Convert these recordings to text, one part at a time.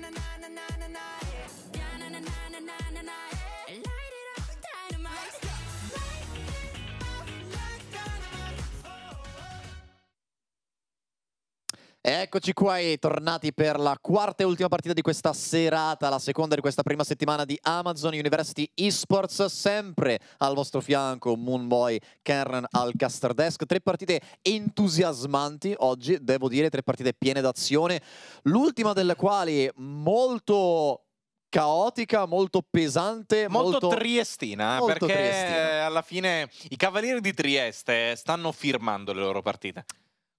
na na na na na na yeah. Yeah na na na na na na yeah. Eccoci qua e tornati per la quarta e ultima partita di questa serata, la seconda di questa prima settimana di Amazon University Esports, sempre al vostro fianco Moonboy, Kern al caster desk, tre partite entusiasmanti oggi, devo dire, tre partite piene d'azione, l'ultima delle quali molto caotica, molto pesante, molto, molto triestina, eh, molto perché triestina. alla fine i cavalieri di Trieste stanno firmando le loro partite.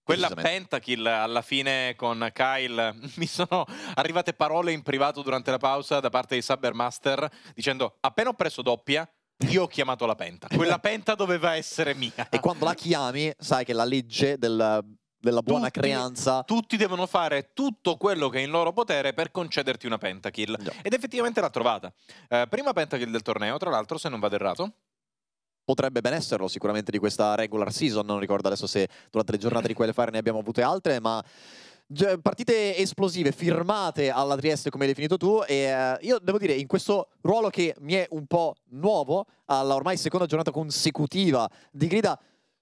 Quella pentakill alla fine con Kyle, mi sono arrivate parole in privato durante la pausa da parte di Cybermaster dicendo appena ho preso doppia io ho chiamato la penta, quella penta doveva essere mia. E quando la chiami sai che la legge del della buona tutti, creanza. Tutti devono fare tutto quello che è in loro potere per concederti una pentakill. No. Ed effettivamente l'ha trovata. Eh, prima pentakill del torneo, tra l'altro, se non vado errato potrebbe ben esserlo sicuramente di questa regular season, non ricordo adesso se durante le giornate di quelle fare ne abbiamo avute altre, ma cioè, partite esplosive firmate alla Trieste come hai definito tu e eh, io devo dire in questo ruolo che mi è un po' nuovo alla ormai seconda giornata consecutiva di grida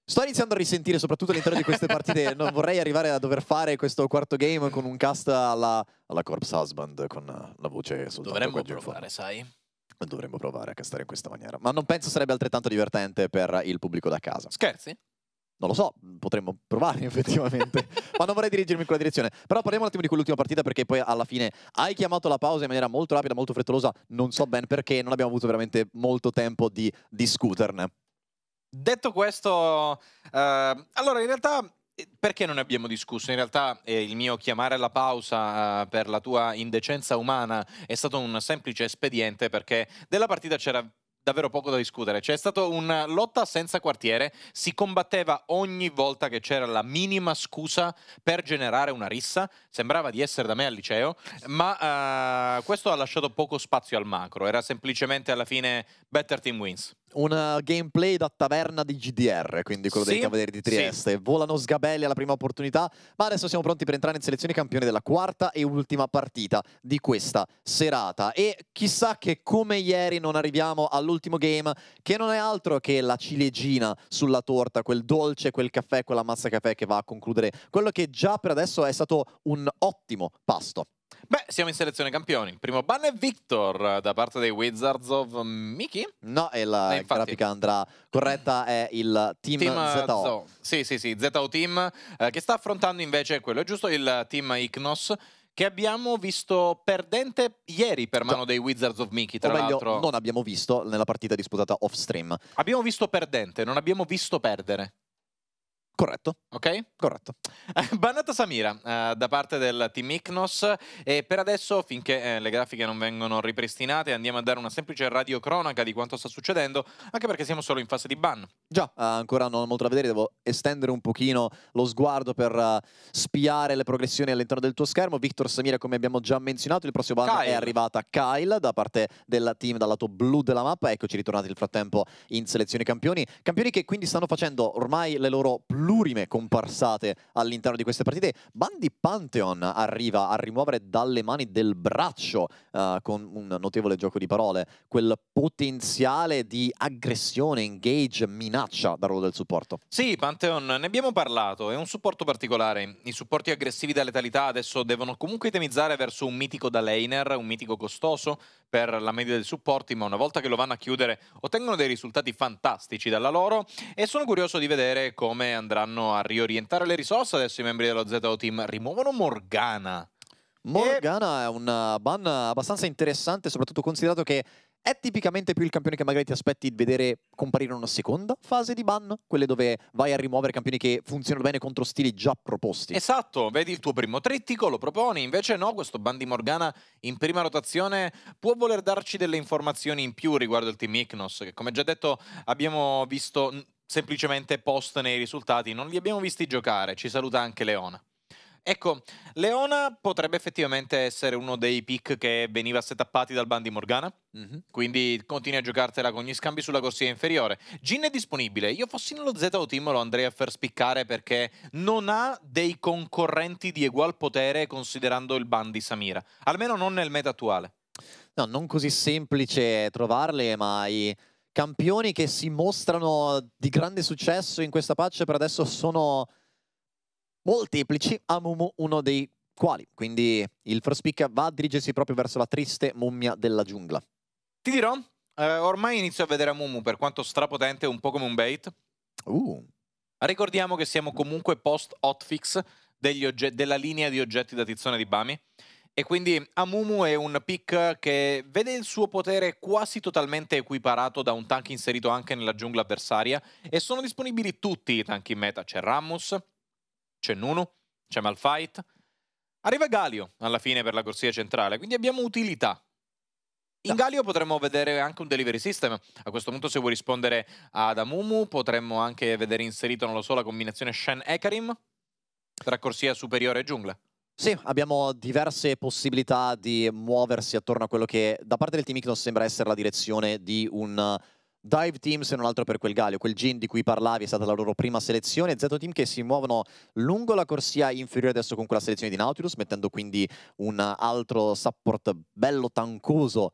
Sto iniziando a risentire soprattutto all'interno di queste partite, non vorrei arrivare a dover fare questo quarto game con un cast alla, alla Corpse Husband con la voce soltanto Dovremmo provare, sai? Dovremmo provare a castare in questa maniera. Ma non penso sarebbe altrettanto divertente per il pubblico da casa. Scherzi? Non lo so, potremmo provare effettivamente, ma non vorrei dirigermi in quella direzione. Però parliamo un attimo di quell'ultima partita perché poi alla fine hai chiamato la pausa in maniera molto rapida, molto frettolosa, non so ben perché, non abbiamo avuto veramente molto tempo di discuterne. Detto questo, eh, allora in realtà eh, perché non abbiamo discusso? In realtà eh, il mio chiamare alla pausa eh, per la tua indecenza umana è stato un semplice espediente perché della partita c'era davvero poco da discutere. C'è stata una lotta senza quartiere, si combatteva ogni volta che c'era la minima scusa per generare una rissa, sembrava di essere da me al liceo, ma eh, questo ha lasciato poco spazio al macro, era semplicemente alla fine better team wins un gameplay da taverna di GDR, quindi quello sì, dei Cavalieri di Trieste. Sì. Volano sgabelli alla prima opportunità, ma adesso siamo pronti per entrare in selezione campione della quarta e ultima partita di questa serata. E chissà che come ieri non arriviamo all'ultimo game, che non è altro che la ciliegina sulla torta, quel dolce, quel caffè, quella massa caffè che va a concludere quello che già per adesso è stato un ottimo pasto. Beh, siamo in selezione campioni. Il primo ban è Victor da parte dei Wizards of Mickey. No, e la eh, grafica andrà corretta è il Team, team ZO. Eh, ZO. Sì, sì, sì, ZO Team eh, che sta affrontando invece quello, è giusto, il Team Ignos che abbiamo visto perdente ieri per mano dei Wizards of Mickey, tra l'altro. non abbiamo visto nella partita disputata off-stream. Abbiamo visto perdente, non abbiamo visto perdere. Corretto. Ok? Corretto. Bannata Samira eh, da parte del team Icnos e per adesso, finché eh, le grafiche non vengono ripristinate, andiamo a dare una semplice radiocronaca di quanto sta succedendo, anche perché siamo solo in fase di ban. Già, eh, ancora non ho molto da vedere, devo estendere un pochino lo sguardo per uh, spiare le progressioni all'interno del tuo schermo. Victor Samira, come abbiamo già menzionato, il prossimo ban è arrivata Kyle da parte del team dal lato blu della mappa. Eccoci ritornati nel frattempo in selezione campioni. Campioni che quindi stanno facendo ormai le loro blu plurime comparsate all'interno di queste partite. Bandi Pantheon arriva a rimuovere dalle mani del braccio, uh, con un notevole gioco di parole, quel potenziale di aggressione, engage, minaccia dal ruolo del supporto. Sì, Pantheon, ne abbiamo parlato, è un supporto particolare. I supporti aggressivi da letalità adesso devono comunque itemizzare verso un mitico da laner, un mitico costoso, per la media del supporti, ma una volta che lo vanno a chiudere ottengono dei risultati fantastici dalla loro e sono curioso di vedere come andranno a riorientare le risorse. Adesso i membri dello ZO Team rimuovono Morgana Morgana è una ban abbastanza interessante, soprattutto considerato che è tipicamente più il campione che magari ti aspetti di vedere comparire in una seconda fase di ban, quelle dove vai a rimuovere campioni che funzionano bene contro stili già proposti. Esatto, vedi il tuo primo trittico, lo proponi, invece no, questo ban di Morgana in prima rotazione può voler darci delle informazioni in più riguardo il team Ignos, che come già detto abbiamo visto semplicemente post nei risultati, non li abbiamo visti giocare, ci saluta anche Leona. Ecco, Leona potrebbe effettivamente essere uno dei pick che veniva setappati dal ban di Morgana, mm -hmm. quindi continui a giocartela con gli scambi sulla corsia inferiore. Gin è disponibile, io fossi nello Z o Team lo andrei a far spiccare perché non ha dei concorrenti di egual potere considerando il ban di Samira, almeno non nel meta attuale. No, non così semplice trovarle, ma i campioni che si mostrano di grande successo in questa patch per adesso sono molteplici, Amumu uno dei quali. Quindi il first pick va a dirigersi proprio verso la triste mummia della giungla. Ti dirò, eh, ormai inizio a vedere Amumu per quanto strapotente, un po' come un bait. Uh. Ricordiamo che siamo comunque post hotfix della linea di oggetti da tizzone di Bami. E quindi Amumu è un pick che vede il suo potere quasi totalmente equiparato da un tank inserito anche nella giungla avversaria e sono disponibili tutti i tank in meta, c'è Rammus, c'è Nunu, c'è Malfight. Arriva Galio alla fine per la corsia centrale, quindi abbiamo utilità. In Galio potremmo vedere anche un delivery system. A questo punto, se vuoi rispondere ad Amumu, potremmo anche vedere inserito, non lo so, la combinazione Shen-Ekarim tra corsia superiore e giungla. Sì, abbiamo diverse possibilità di muoversi attorno a quello che da parte del team Icnos sembra essere la direzione di un Dive Team se non altro per quel Galio, quel Gin di cui parlavi è stata la loro prima selezione, Z Team che si muovono lungo la corsia inferiore adesso con quella selezione di Nautilus, mettendo quindi un altro support bello tancoso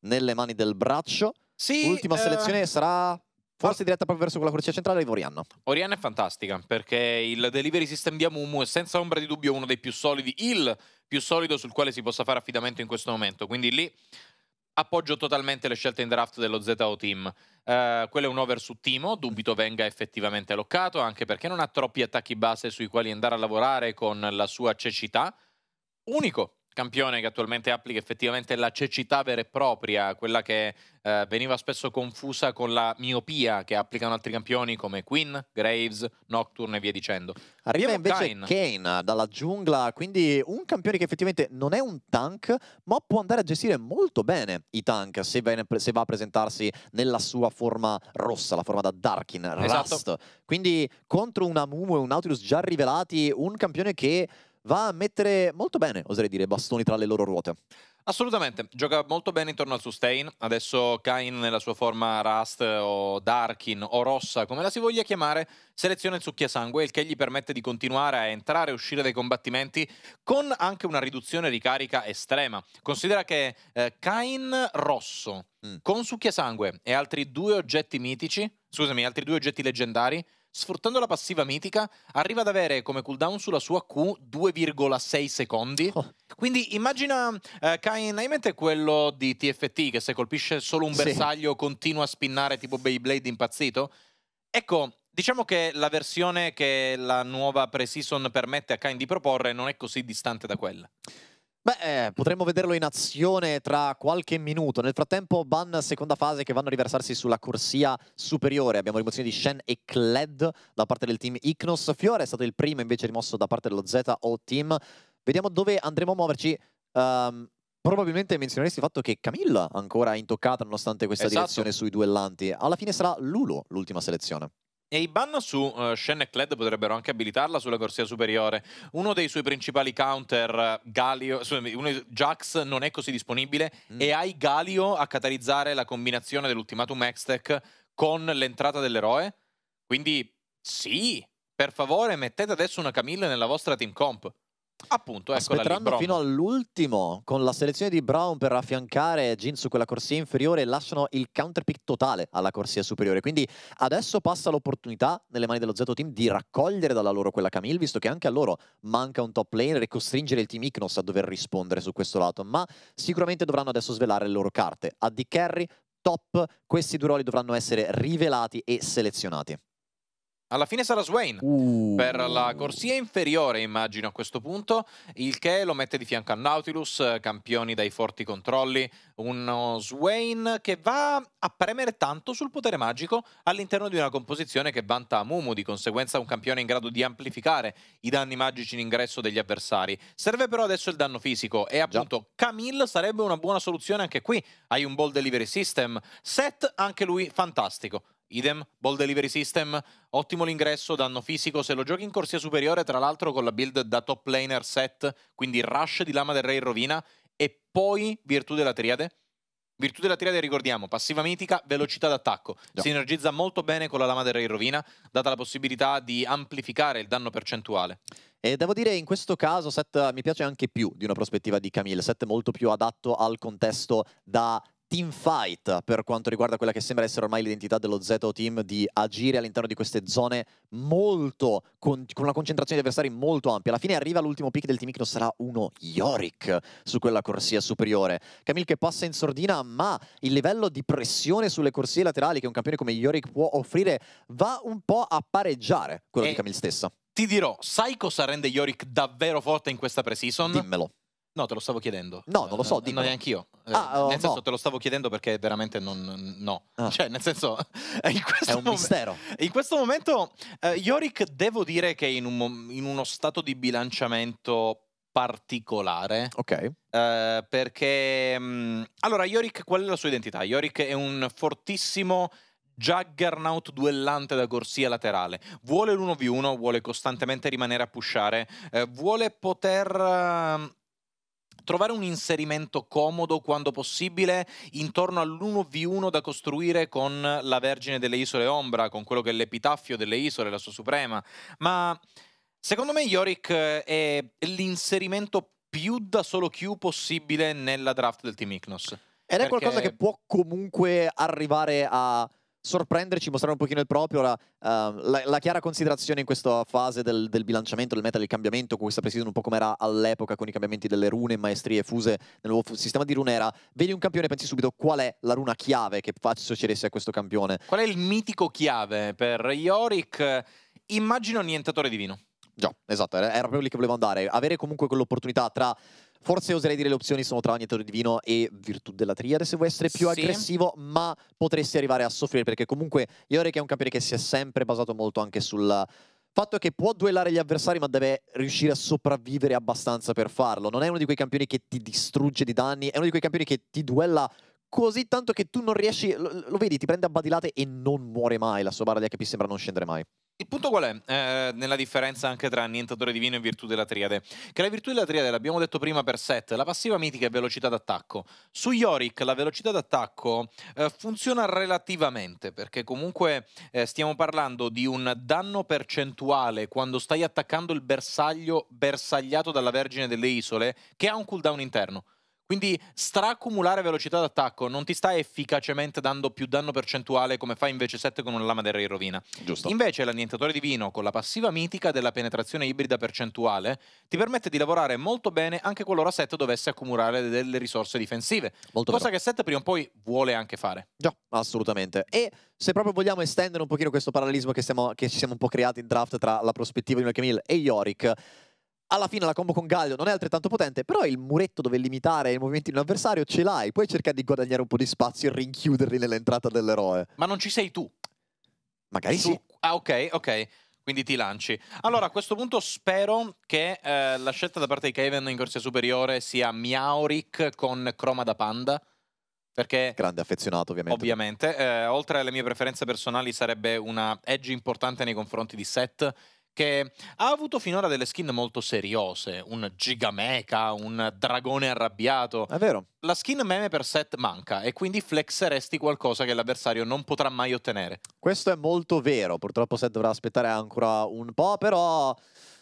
nelle mani del braccio. Sì, Ultima uh... selezione sarà Forse diretta proprio verso quella corsia centrale arriva Orianna. Orianna è fantastica perché il delivery system di Amumu è senza ombra di dubbio uno dei più solidi, il più solido sul quale si possa fare affidamento in questo momento. Quindi lì appoggio totalmente le scelte in draft dello ZO Team. Uh, quello è un over su Timo, dubito venga effettivamente alloccato, anche perché non ha troppi attacchi base sui quali andare a lavorare con la sua cecità. Unico campione che attualmente applica effettivamente la cecità vera e propria, quella che eh, veniva spesso confusa con la miopia che applicano altri campioni come Queen, Graves, Nocturne e via dicendo. Arriva invece Kane. Kane. dalla giungla, quindi un campione che effettivamente non è un tank, ma può andare a gestire molto bene i tank se, se va a presentarsi nella sua forma rossa, la forma da Darkin, esatto. Rust. Esatto. Quindi contro un Amumu e un Nautilus già rivelati, un campione che va a mettere molto bene, oserei dire, bastoni tra le loro ruote. Assolutamente, gioca molto bene intorno al sustain, adesso Kain nella sua forma Rust o Darkin o Rossa, come la si voglia chiamare, seleziona il succhiasangue, il che gli permette di continuare a entrare e uscire dai combattimenti con anche una riduzione di carica estrema. Considera che eh, Kain rosso mm. con succhiasangue e altri due oggetti mitici, scusami, altri due oggetti leggendari, sfruttando la passiva mitica, arriva ad avere come cooldown sulla sua Q 2,6 secondi. Oh. Quindi immagina eh, Kain in mente quello di TFT che se colpisce solo un bersaglio sì. continua a spinnare tipo Beyblade impazzito. Ecco, diciamo che la versione che la nuova Precision permette a Kain di proporre non è così distante da quella. Beh, eh, potremmo vederlo in azione tra qualche minuto. Nel frattempo, ban seconda fase che vanno a riversarsi sulla corsia superiore. Abbiamo rimozione di Shen e Kled da parte del team Ignos. Fiore è stato il primo invece rimosso da parte dello ZO team. Vediamo dove andremo a muoverci. Um, probabilmente menzioneresti il fatto che Camilla ancora intoccata nonostante questa esatto. direzione sui duellanti. Alla fine sarà Lulo l'ultima selezione. E i ban su uh, eh, Shen e Kled potrebbero anche abilitarla sulla corsia superiore. Uno dei suoi principali counter, eh, Galio, scusami, Jax non è così disponibile mm. e hai Galio a catalizzare la combinazione dell'ultimatum Hextech con l'entrata dell'eroe. Quindi sì, per favore mettete adesso una Camille nella vostra team comp. Appunto, ecco Aspetteranno lì, fino all'ultimo con la selezione di Brown per affiancare Gin su quella corsia inferiore e lasciano il counter pick totale alla corsia superiore. Quindi adesso passa l'opportunità nelle mani dello Zeto Team di raccogliere dalla loro quella Camille, visto che anche a loro manca un top laner e costringere il team Ignos a dover rispondere su questo lato. Ma sicuramente dovranno adesso svelare le loro carte. A D Carry, top, questi due ruoli dovranno essere rivelati e selezionati. Alla fine sarà Swain uh. per la corsia inferiore, immagino a questo punto, il che lo mette di fianco a Nautilus, campioni dai forti controlli, uno Swain che va a premere tanto sul potere magico all'interno di una composizione che vanta Mumu, di conseguenza un campione in grado di amplificare i danni magici in ingresso degli avversari. Serve però adesso il danno fisico e appunto Già. Camille sarebbe una buona soluzione anche qui, hai un ball delivery system, set anche lui fantastico. Idem, ball delivery system, ottimo l'ingresso, danno fisico, se lo giochi in corsia superiore tra l'altro con la build da top laner set, quindi rush di lama del re in rovina e poi virtù della triade. Virtù della triade ricordiamo, passiva mitica, velocità d'attacco. No. Sinergizza molto bene con la lama del re in rovina, data la possibilità di amplificare il danno percentuale. E devo dire in questo caso Set mi piace anche più di una prospettiva di Camille, Set molto più adatto al contesto da team fight per quanto riguarda quella che sembra essere ormai l'identità dello Zeto Team di agire all'interno di queste zone molto con, con, una concentrazione di avversari molto ampia. Alla fine arriva l'ultimo pick del team Ichnos sarà uno Yorick su quella corsia superiore. Camille che passa in sordina, ma il livello di pressione sulle corsie laterali che un campione come Yorick può offrire va un po' a pareggiare quello e di Camille stessa. Ti dirò, sai cosa rende Yorick davvero forte in questa pre Dimmelo No, te lo stavo chiedendo. No, non lo so. Dico. No, neanche io. Eh, ah, oh, nel senso, no. te lo stavo chiedendo perché veramente non. No. Ah. Cioè, nel senso. In È un mom- mistero. In questo momento, eh, Yorick, devo dire che è in, un, in uno stato di bilanciamento particolare. Ok. Eh, perché. Mh, mm, allora, Yorick, qual è la sua identità? Yorick è un fortissimo. Juggernaut duellante da corsia laterale. Vuole l'1v1, vuole costantemente rimanere a pushare, eh, vuole poter ehm, trovare un inserimento comodo quando possibile intorno all'1v1 da costruire con la Vergine delle Isole Ombra, con quello che è l'epitaffio delle isole, la sua suprema, ma secondo me Yorick eh, è l'inserimento più da solo Q possibile nella draft del Team Ignos. Ed è perché... qualcosa che può comunque arrivare a sorprenderci, mostrare un pochino il proprio, la, uh, ehm, la, la chiara considerazione in questa fase del, del, bilanciamento, del meta, del cambiamento, con questa precisione un po' come era all'epoca con i cambiamenti delle rune, maestrie fuse nel nuovo sistema di rune era, vedi un campione e pensi subito qual è la runa chiave che faccio associeresti a questo campione. Qual è il mitico chiave per Yorick? Immagino nientatore divino. Già, esatto, era, era proprio lì che volevo andare. Avere comunque quell'opportunità tra Forse oserei dire le opzioni sono tra Agnetore Divino e Virtù della Triade se vuoi essere più sì. aggressivo, ma potresti arrivare a soffrire perché comunque Iorek è un campione che si è sempre basato molto anche sul fatto che può duellare gli avversari ma deve riuscire a sopravvivere abbastanza per farlo. Non è uno di quei campioni che ti distrugge di danni, è uno di quei campioni che ti duella così tanto che tu non riesci... Lo, lo vedi, ti prende a badilate e non muore mai. La sua barra di HP sembra non scendere mai. Il punto qual è? Eh, nella differenza anche tra Annientatore Divino e Virtù della Triade. Che la Virtù della Triade, l'abbiamo detto prima per set, la passiva mitica è velocità d'attacco. Su Yorick la velocità d'attacco eh, funziona relativamente, perché comunque eh, stiamo parlando di un danno percentuale quando stai attaccando il bersaglio bersagliato dalla Vergine delle Isole, che ha un cooldown interno. Quindi straaccumulare velocità d'attacco non ti sta efficacemente dando più danno percentuale come fa invece 7 con una lama del re rovina. Giusto. Invece l'annientatore divino con la passiva mitica della penetrazione ibrida percentuale ti permette di lavorare molto bene anche qualora 7 dovesse accumulare delle risorse difensive. Molto cosa vero. che 7 prima o poi vuole anche fare. Già, assolutamente. E se proprio vogliamo estendere un pochino questo parallelismo che, siamo, che ci siamo un po' creati in draft tra la prospettiva di Michael e Yorick alla fine la combo con Galio non è altrettanto potente, però il muretto dove limitare i movimenti di un avversario ce l'hai, puoi cercare di guadagnare un po' di spazio e rinchiuderli nell'entrata dell'eroe. Ma non ci sei tu. Magari tu... sì. Ah, ok, ok. Quindi ti lanci. Allora, a questo punto spero che eh, la scelta da parte di Kevin in corsia superiore sia Miauric con Croma da Panda. Perché grande affezionato ovviamente. Ovviamente, eh, oltre alle mie preferenze personali sarebbe una edge importante nei confronti di Seth che ha avuto finora delle skin molto seriose, un gigameca, un dragone arrabbiato. È vero. La skin meme per set manca e quindi flexeresti qualcosa che l'avversario non potrà mai ottenere. Questo è molto vero, purtroppo set dovrà aspettare ancora un po', però...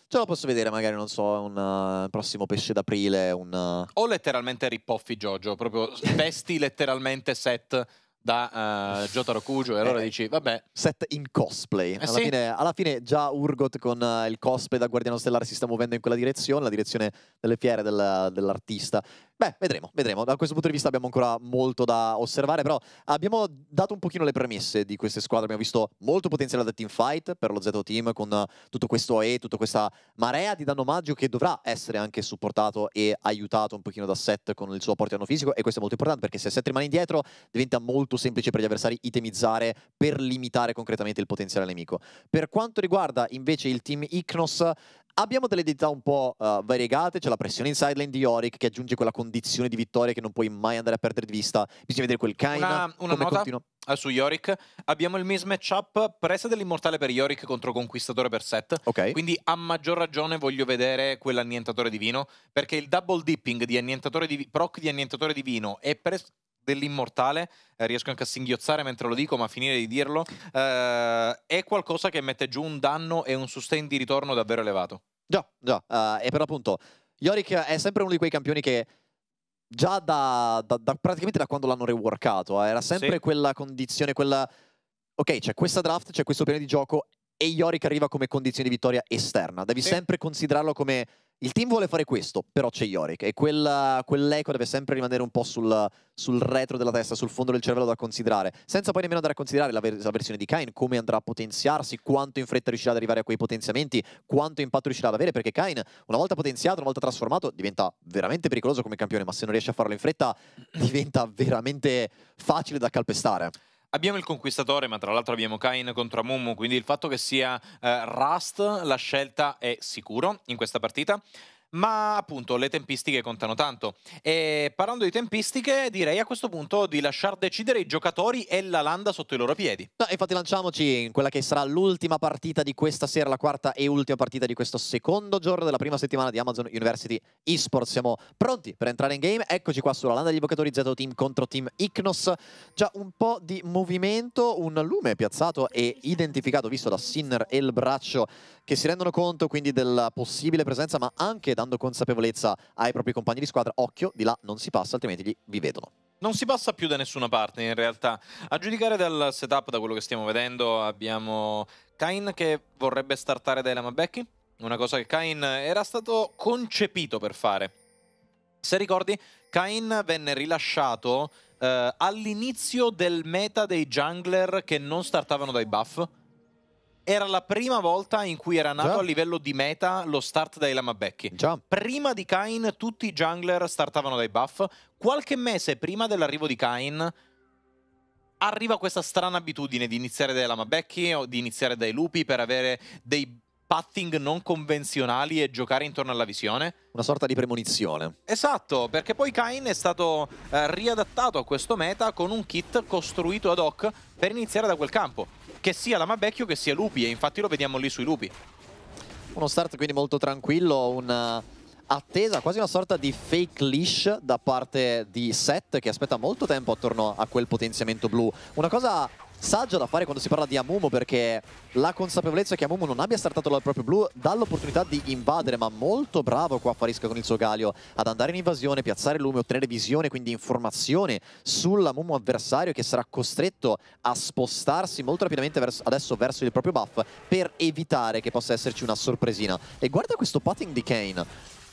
Ce lo posso vedere, magari, non so, un uh, prossimo pesce d'aprile, un... Uh... O letteralmente ripoffi Jojo, proprio vesti letteralmente set da uh, Jotaro Kujo e allora eh, dici vabbè set in cosplay eh alla, sì. fine, alla, fine, già Urgot con uh, il cosplay da Guardiano Stellare si sta muovendo in quella direzione la direzione delle fiere del, dell'artista Beh, vedremo, vedremo. Da questo punto di vista abbiamo ancora molto da osservare, però abbiamo dato un pochino le premesse di queste squadre. Abbiamo visto molto potenziale da team fight per lo Zeto Team con tutto questo E, tutta questa marea di danno maggio che dovrà essere anche supportato e aiutato un pochino da Set con il suo apporto fisico e questo è molto importante perché se Set rimane indietro diventa molto semplice per gli avversari itemizzare per limitare concretamente il potenziale nemico. Per quanto riguarda invece il team Icnos, Abbiamo delle identità un po' uh, variegate, c'è la pressione in sideline di Yorick che aggiunge quella condizione di vittoria che non puoi mai andare a perdere di vista. Bisogna vedere quel Kaina, una, una come nota continua. Eh, su Yorick. Abbiamo il mismatch up presa dell'immortale per Yorick contro Conquistatore per set. Okay. Quindi a maggior ragione voglio vedere quell'annientatore divino, perché il double dipping di annientatore di proc di annientatore divino è e dell'immortale, eh, riesco anche a singhiozzare mentre lo dico, ma a finire di dirlo, eh, è qualcosa che mette giù un danno e un sustain di ritorno davvero elevato. Già, già, uh, e per l'appunto, Yorick è sempre uno di quei campioni che già da, da, da praticamente da quando l'hanno reworkato, eh, era sempre sì. quella condizione, quella... Ok, c'è questa draft, c'è questo piano di gioco e Yorick arriva come condizione di vittoria esterna, devi sì. sempre considerarlo come il team vuole fare questo, però c'è Yorick e quell'eco deve sempre rimanere un po' sul, sul, retro della testa, sul fondo del cervello da considerare, senza poi nemmeno andare a considerare la, ver la versione di Kain, come andrà a potenziarsi, quanto in fretta riuscirà ad arrivare a quei potenziamenti, quanto impatto riuscirà ad avere, perché Kain una volta potenziato, una volta trasformato, diventa veramente pericoloso come campione, ma se non riesce a farlo in fretta diventa veramente facile da calpestare. Abbiamo il conquistatore, ma tra l'altro abbiamo Kain contro Amumu, quindi il fatto che sia eh, Rust la scelta è sicuro in questa partita ma appunto le tempistiche contano tanto. E parlando di tempistiche, direi a questo punto di lasciar decidere i giocatori e la landa sotto i loro piedi. No, infatti lanciamoci in quella che sarà l'ultima partita di questa sera, la quarta e ultima partita di questo secondo giorno della prima settimana di Amazon University eSports. Siamo pronti per entrare in game, eccoci qua sulla landa degli evocatori Zeto Team contro Team Icnos. Già un po' di movimento, un lume piazzato e identificato, visto da Sinner e il braccio, che si rendono conto quindi della possibile presenza, ma anche da dando consapevolezza ai propri compagni di squadra, occhio, di là non si passa, altrimenti gli, vi vedono. Non si passa più da nessuna parte in realtà. A giudicare dal setup, da quello che stiamo vedendo, abbiamo Kain che vorrebbe startare da Elama una cosa che Kain era stato concepito per fare. Se ricordi, Kain venne rilasciato eh, all'inizio del meta dei jungler che non startavano dai buff era la prima volta in cui era nato Già. a livello di meta lo start dai lamabecchi. Già. Prima di Kain tutti i jungler startavano dai buff. Qualche mese prima dell'arrivo di Kain arriva questa strana abitudine di iniziare dai lamabecchi o di iniziare dai lupi per avere dei pathing non convenzionali e giocare intorno alla visione. Una sorta di premonizione. Esatto, perché poi Kain è stato eh, riadattato a questo meta con un kit costruito ad hoc per iniziare da quel campo che sia la Lamabecchio che sia Lupi e infatti lo vediamo lì sui Lupi. Uno start quindi molto tranquillo, una attesa, quasi una sorta di fake leash da parte di Seth che aspetta molto tempo attorno a quel potenziamento blu. Una cosa saggio da fare quando si parla di Amumu perché la consapevolezza che Amumu non abbia startato dal proprio blu dà l'opportunità di invadere ma molto bravo qua Farisca con il suo Galio ad andare in invasione, piazzare lume, ottenere visione quindi informazione sull'Amumu avversario che sarà costretto a spostarsi molto rapidamente verso, adesso verso il proprio buff per evitare che possa esserci una sorpresina e guarda questo patting di Kane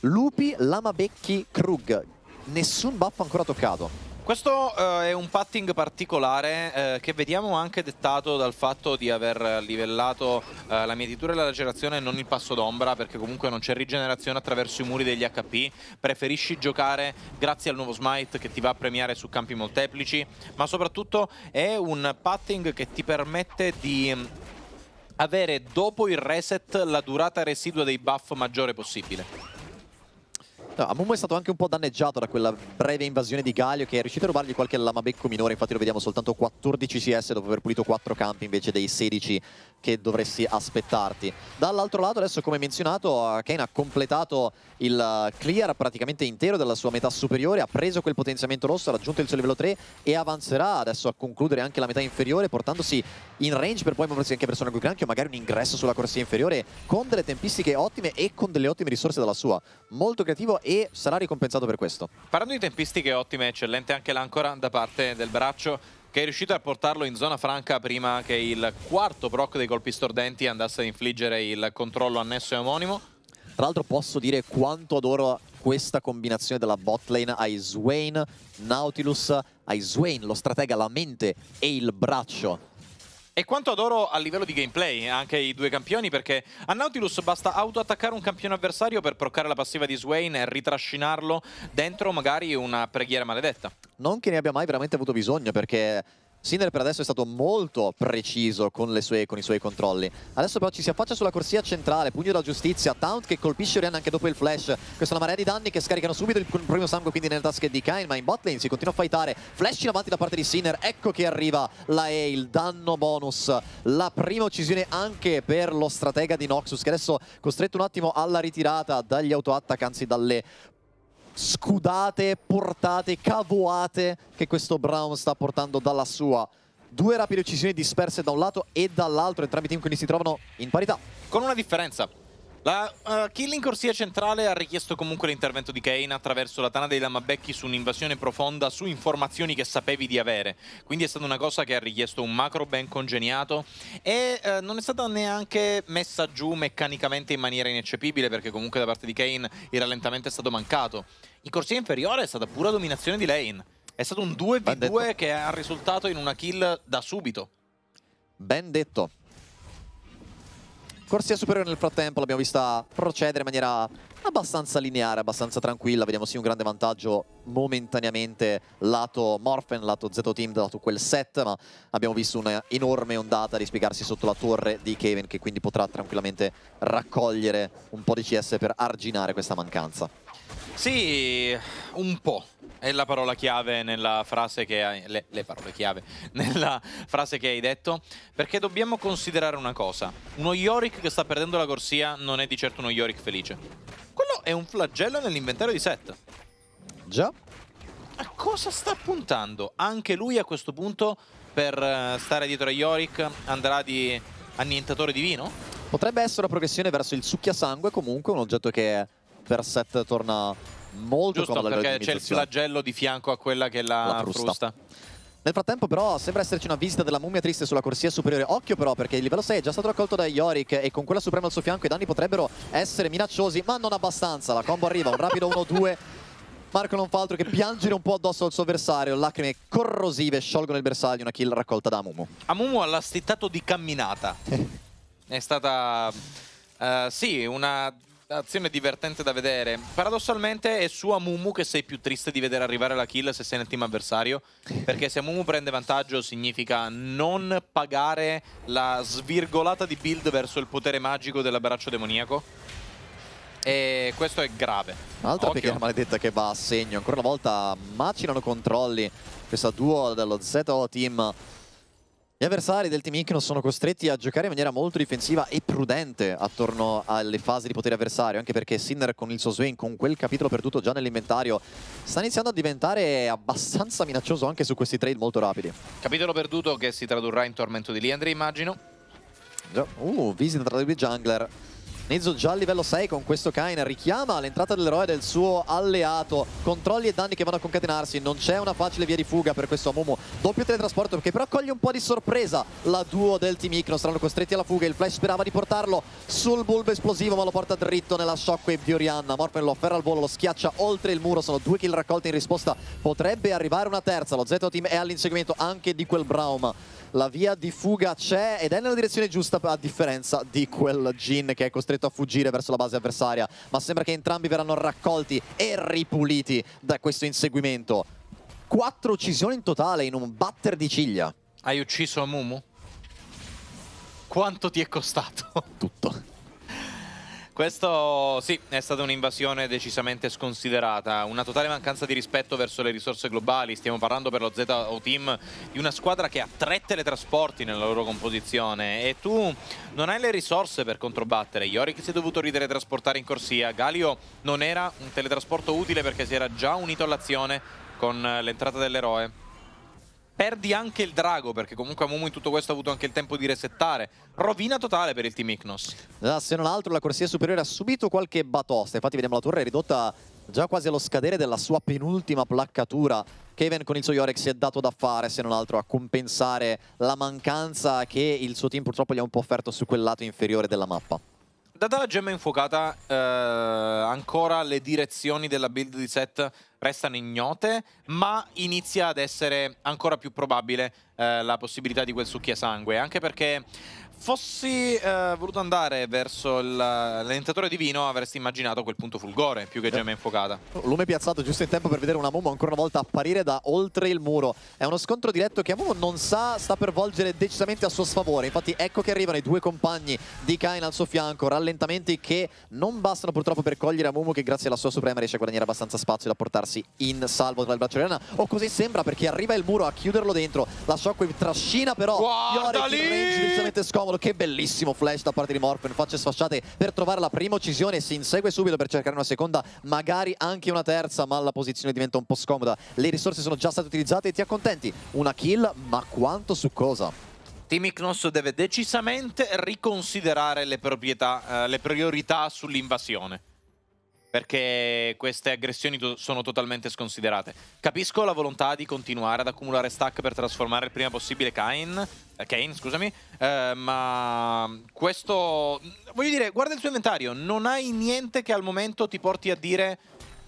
Lupi, Lamabecchi, Krug nessun buff ancora toccato questo eh, è un patting particolare eh, che vediamo anche dettato dal fatto di aver livellato eh, la mietitura e la lacerazione e non il passo d'ombra perché comunque non c'è rigenerazione attraverso i muri degli HP, preferisci giocare grazie al nuovo smite che ti va a premiare su campi molteplici, ma soprattutto è un patting che ti permette di mm, avere dopo il reset la durata residua dei buff maggiore possibile. No, certo, Amumu è stato anche un po' danneggiato da quella breve invasione di Galio che è riuscito a rubargli qualche lamabecco minore, infatti lo vediamo soltanto 14 CS dopo aver pulito 4 campi invece dei 16 che dovresti aspettarti. Dall'altro lato adesso come menzionato eh, Kane ha completato il eh, clear praticamente intero della sua metà superiore, ha preso quel potenziamento rosso, ha raggiunto il suo livello 3 e avanzerà adesso a concludere anche la metà inferiore portandosi in range per poi muoversi anche verso il Rango Granchio, magari un ingresso sulla corsia inferiore con delle tempistiche ottime e con delle ottime risorse dalla sua. Molto creativo e sarà ricompensato per questo. Parlando di tempistiche ottime, eccellente anche l'ancora da parte del braccio che è riuscito a portarlo in zona franca prima che il quarto proc dei colpi stordenti andasse ad infliggere il controllo annesso e omonimo. Tra l'altro posso dire quanto adoro questa combinazione della botlane ai Swain, Nautilus, ai Swain, lo stratega, la mente e il braccio e quanto adoro a livello di gameplay anche i due campioni perché a Nautilus basta autoattaccare un campione avversario per proccare la passiva di Swain e ritrascinarlo dentro magari una preghiera maledetta non che ne abbia mai veramente avuto bisogno perché Sinner per adesso è stato molto preciso con, sue, con, i suoi controlli. Adesso però ci si affaccia sulla corsia centrale, pugno da giustizia, Taunt che colpisce Orianna anche dopo il flash. Questa è una marea di danni che scaricano subito il primo sangue quindi nelle tasche di Kain, ma in bot lane si continua a fightare. Flash in avanti da parte di Sinner, ecco che arriva la E, il danno bonus. La prima uccisione anche per lo stratega di Noxus che adesso costretto un attimo alla ritirata dagli autoattack, anzi dalle scudate, portate, cavoate che questo Brown sta portando dalla sua. Due rapide uccisioni disperse da un lato e dall'altro, entrambi i team quindi si trovano in parità. Con una differenza, la uh, eh, kill in corsia centrale ha richiesto comunque l'intervento di Kane attraverso la tana dei lamabecchi su un'invasione profonda su informazioni che sapevi di avere. Quindi è stata una cosa che ha richiesto un macro ben congegnato e uh, non è stata neanche messa giù meccanicamente in maniera ineccepibile perché comunque da parte di Kane il rallentamento è stato mancato. In corsia inferiore è stata pura dominazione di lane. È stato un 2v2 che ha risultato in una kill da subito. Ben detto. Corsia superiore nel frattempo l'abbiamo vista procedere in maniera abbastanza lineare, abbastanza tranquilla. Vediamo sì un grande vantaggio momentaneamente lato Morphen, lato Z-Team, dato quel set, ma abbiamo visto un'enorme ondata dispiegarsi sotto la torre di Kevin, che quindi potrà tranquillamente raccogliere un po' di CS per arginare questa mancanza. Sì, un po'. È la parola chiave nella frase che hai... Le, le, parole chiave nella frase che hai detto. Perché dobbiamo considerare una cosa. Uno Yorick che sta perdendo la corsia non è di certo uno Yorick felice. Quello è un flagello nell'inventario di Set. Già. A cosa sta puntando? Anche lui a questo punto, per eh, stare dietro a Yorick, andrà di annientatore divino? Potrebbe essere una progressione verso il succhiasangue, comunque un oggetto che per set torna molto Giusto, comoda perché c'è il flagello di fianco a quella che è la, la frusta. frusta. Nel frattempo però sembra esserci una visita della mummia triste sulla corsia superiore. Occhio però perché il livello 6 è già stato raccolto da Yorick e con quella suprema al suo fianco i danni potrebbero essere minacciosi ma non abbastanza. La combo arriva, un rapido 1-2. Marco non fa altro che piangere un po' addosso al suo avversario, lacrime corrosive sciolgono il bersaglio, una kill raccolta da Amumu. Amumu ha l'astittato di camminata. è stata, uh, sì, una azione divertente da vedere. Paradossalmente è su Amumu che sei più triste di vedere arrivare la kill se sei nel team avversario, perché se Amumu prende vantaggio significa non pagare la svirgolata di build verso il potere magico dell'abbraccio demoniaco. E questo è grave. Un'altra Occhio. maledetta che va a segno. Ancora una volta macinano controlli. Questa duo dello ZO team gli avversari del Team Ignos sono costretti a giocare in maniera molto difensiva e prudente attorno alle fasi di potere avversario, anche perché Sinner con il suo swing, con quel capitolo perduto già nell'inventario, sta iniziando a diventare abbastanza minaccioso anche su questi trade molto rapidi. Capitolo perduto che si tradurrà in tormento di Liandre, immagino. Uh, visita tra i due jungler. Nezu già a livello 6 con questo Kain richiama l'entrata dell'eroe del suo alleato. Controlli e danni che vanno a concatenarsi. Non c'è una facile via di fuga per questo Amumu. Doppio teletrasporto che però coglie un po' di sorpresa la duo del Team Icnos. Saranno costretti alla fuga. Il Flash sperava di portarlo sul bulbo esplosivo ma lo porta dritto nella shockwave di Orianna. Morphen lo afferra al volo, lo schiaccia oltre il muro. Sono due kill raccolti in risposta. Potrebbe arrivare una terza. Lo Z Team è all'inseguimento anche di quel Braum la via di fuga c'è ed è nella direzione giusta a differenza di quel Jin che è costretto a fuggire verso la base avversaria, ma sembra che entrambi verranno raccolti e ripuliti da questo inseguimento. Quattro uccisioni in totale in un batter di ciglia. Hai ucciso Mumu? Quanto ti è costato? Tutto. Questo sì, è stata un'invasione decisamente sconsiderata, una totale mancanza di rispetto verso le risorse globali, stiamo parlando per lo ZO Team di una squadra che ha tre teletrasporti nella loro composizione e tu non hai le risorse per controbattere, Yorick si è dovuto riteletrasportare in corsia, Galio non era un teletrasporto utile perché si era già unito all'azione con eh, l'entrata dell'eroe perdi anche il drago perché comunque Mumu in tutto questo ha avuto anche il tempo di resettare rovina totale per il team Ignos ah, se non altro la corsia superiore ha subito qualche batosta infatti vediamo la torre ridotta già quasi allo scadere della sua penultima placcatura Kevin con il suo Yorick si è dato da fare se non altro a compensare la mancanza che il suo team purtroppo gli ha un po' offerto su quel lato inferiore della mappa Data la gemma infuocata, eh, ancora le direzioni della build di set restano ignote, ma inizia ad essere ancora più probabile eh, la possibilità di quel succhia sangue, anche perché fossi eh, voluto andare verso l'allenatore divino avresti immaginato quel punto fulgore più che gemma infuocata. Lume piazzato giusto in tempo per vedere una Momo ancora una volta apparire da oltre il muro. È uno scontro diretto che Momo non sa sta per volgere decisamente a suo sfavore. Infatti ecco che arrivano i due compagni di Kain al suo fianco, rallentamenti che non bastano purtroppo per cogliere Momo che grazie alla sua suprema riesce a guadagnare abbastanza spazio da portarsi in salvo tra il braccio di arena. O così sembra perché arriva il muro a chiuderlo dentro. La Shockwave trascina però Guarda Yorick lì! range decisamente scomodo Cavolo, che bellissimo flash da parte di Morphen. Facce sfasciate per trovare la prima uccisione. Si insegue subito per cercare una seconda, magari anche una terza, ma la posizione diventa un po' scomoda. Le risorse sono già state utilizzate e ti accontenti. Una kill, ma quanto su cosa? Team Ignos deve decisamente riconsiderare le, eh, le priorità sull'invasione perché queste aggressioni to sono totalmente sconsiderate. Capisco la volontà di continuare ad accumulare stack per trasformare il prima possibile Kain, eh, Kane, scusami, eh, ma questo... Voglio dire, guarda il tuo inventario, non hai niente che al momento ti porti a dire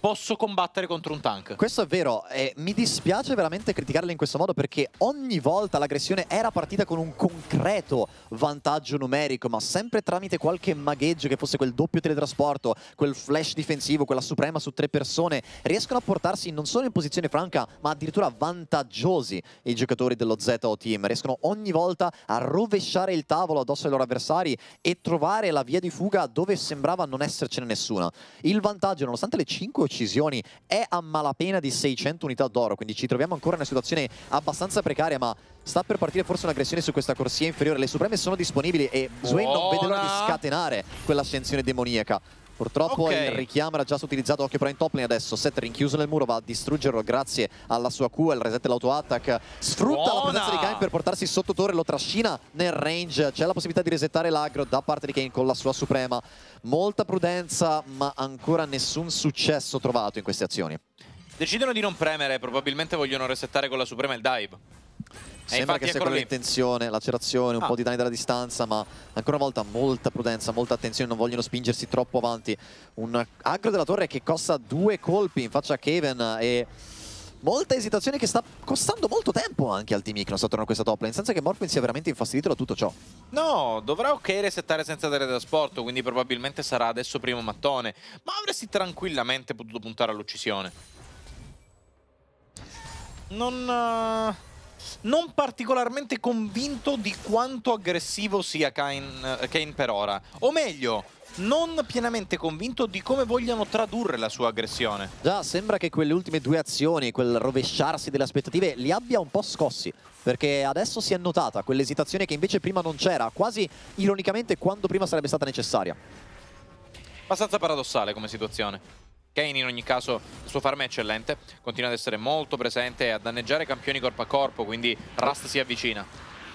posso combattere contro un tank. Questo è vero, eh, mi dispiace veramente criticarle in questo modo perché ogni volta l'aggressione era partita con un concreto vantaggio numerico, ma sempre tramite qualche magheggio che fosse quel doppio teletrasporto, quel flash difensivo, quella suprema su tre persone, riescono a portarsi non solo in posizione franca, ma addirittura vantaggiosi i giocatori dello ZO Team. Riescono ogni volta a rovesciare il tavolo addosso ai loro avversari e trovare la via di fuga dove sembrava non essercene nessuna. Il vantaggio, nonostante le 5 o decisioni è a malapena di 600 unità d'oro, quindi ci troviamo ancora in una situazione abbastanza precaria, ma sta per partire forse un'aggressione su questa corsia inferiore. Le supreme sono disponibili e Zwain non vede l'ora di scatenare quell'ascensione demoniaca. Purtroppo okay. il richiamo era già stato utilizzato occhio però in top lane adesso Set rinchiuso nel muro va a distruggerlo grazie alla sua Q il reset dell'auto attack sfrutta Buona. la presenza di Kain per portarsi sotto torre lo trascina nel range c'è la possibilità di resettare l'agro da parte di Kane con la sua suprema molta prudenza ma ancora nessun successo trovato in queste azioni decidono di non premere probabilmente vogliono resettare con la suprema il dive eh, Sembra che sia quella l'intenzione, lacerazione, un ah. po' di danni dalla distanza, ma ancora una volta molta prudenza, molta attenzione, non vogliono spingersi troppo avanti. Un aggro della torre che costa due colpi in faccia a Kaven e molta esitazione che sta costando molto tempo anche al team Iconos attorno a questa top lane, senza che Morphin sia veramente infastidito da tutto ciò. No, dovrà ok resettare senza dare trasporto, quindi probabilmente sarà adesso primo mattone, ma avresti tranquillamente potuto puntare all'uccisione. Non... Uh non particolarmente convinto di quanto aggressivo sia Kane, eh, Kane per ora. O meglio, non pienamente convinto di come vogliano tradurre la sua aggressione. Già, sembra che quelle ultime due azioni, quel rovesciarsi delle aspettative, li abbia un po' scossi. Perché adesso si è notata quell'esitazione che invece prima non c'era, quasi ironicamente quando prima sarebbe stata necessaria. Abbastanza paradossale come situazione. Kane in ogni caso il suo farm è eccellente, continua ad essere molto presente e a danneggiare campioni corpo a corpo, quindi Rust si avvicina.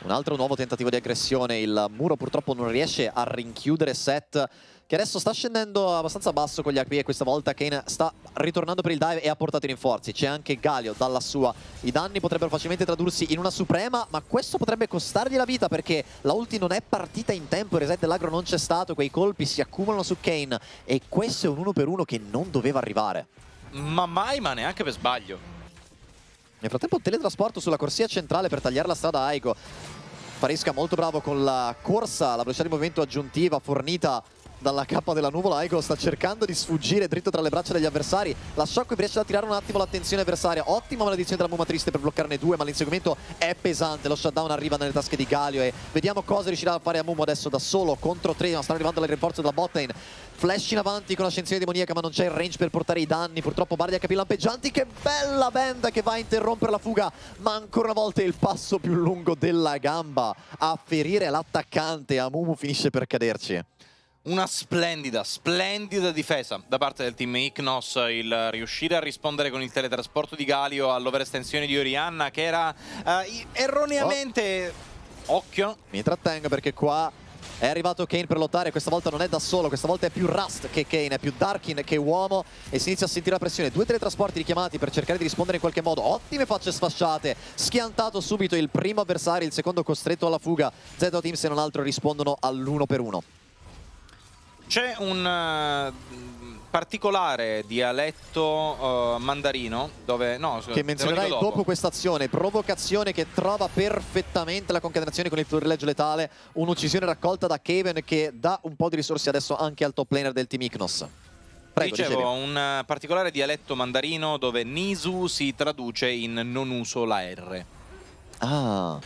Un altro nuovo tentativo di aggressione, il muro purtroppo non riesce a rinchiudere Set che adesso sta scendendo abbastanza basso con gli HP e questa volta Kane sta ritornando per il dive e ha portato i rinforzi. C'è anche Galio dalla sua. I danni potrebbero facilmente tradursi in una suprema, ma questo potrebbe costargli la vita perché la ulti non è partita in tempo, il reset dell'agro non c'è stato, quei colpi si accumulano su Kane e questo è un uno per uno che non doveva arrivare. Ma mai, ma neanche per sbaglio. Nel frattempo teletrasporto sulla corsia centrale per tagliare la strada a Aiko. Faresca molto bravo con la corsa, la velocità di movimento aggiuntiva fornita dalla capa della nuvola. Aiko sta cercando di sfuggire dritto tra le braccia degli avversari. La Shockwave riesce ad attirare un attimo l'attenzione avversaria. Ottima maledizione della Muma Triste per bloccarne due, ma l'inseguimento è pesante. Lo shutdown arriva nelle tasche di Galio e vediamo cosa riuscirà a fare Amumu adesso da solo contro tre, ma stanno arrivando le rinforze della botlane. Flash in avanti con l'ascensione demoniaca, ma non c'è il range per portare i danni. Purtroppo Bardi capi lampeggianti. Che bella benda che va a interrompere la fuga, ma ancora una volta il passo più lungo della gamba a ferire l'attaccante. Amumu finisce per caderci. Una splendida, splendida difesa da parte del team Ignos, il riuscire a rispondere con il teletrasporto di Galio all'overestensione di Orianna che era eh, erroneamente... Oh. Occhio. Mi trattengo perché qua è arrivato Kane per lottare, questa volta non è da solo, questa volta è più Rust che Kane, è più Darkin che uomo e si inizia a sentire la pressione. Due teletrasporti richiamati per cercare di rispondere in qualche modo. Ottime facce sfasciate, schiantato subito il primo avversario, il secondo costretto alla fuga. Zeto Team se non altro rispondono all'uno per uno. C'è un eh, particolare dialetto uh, mandarino dove, no, che menzionerai dopo. dopo questa azione provocazione che trova perfettamente la concatenazione con il florileggio letale un'uccisione raccolta da Kaven che dà un po' di risorse adesso anche al top laner del team Ignos Prego, Dicevo, dicevi. un eh, particolare dialetto mandarino dove Nisu si traduce in non uso la R. Ah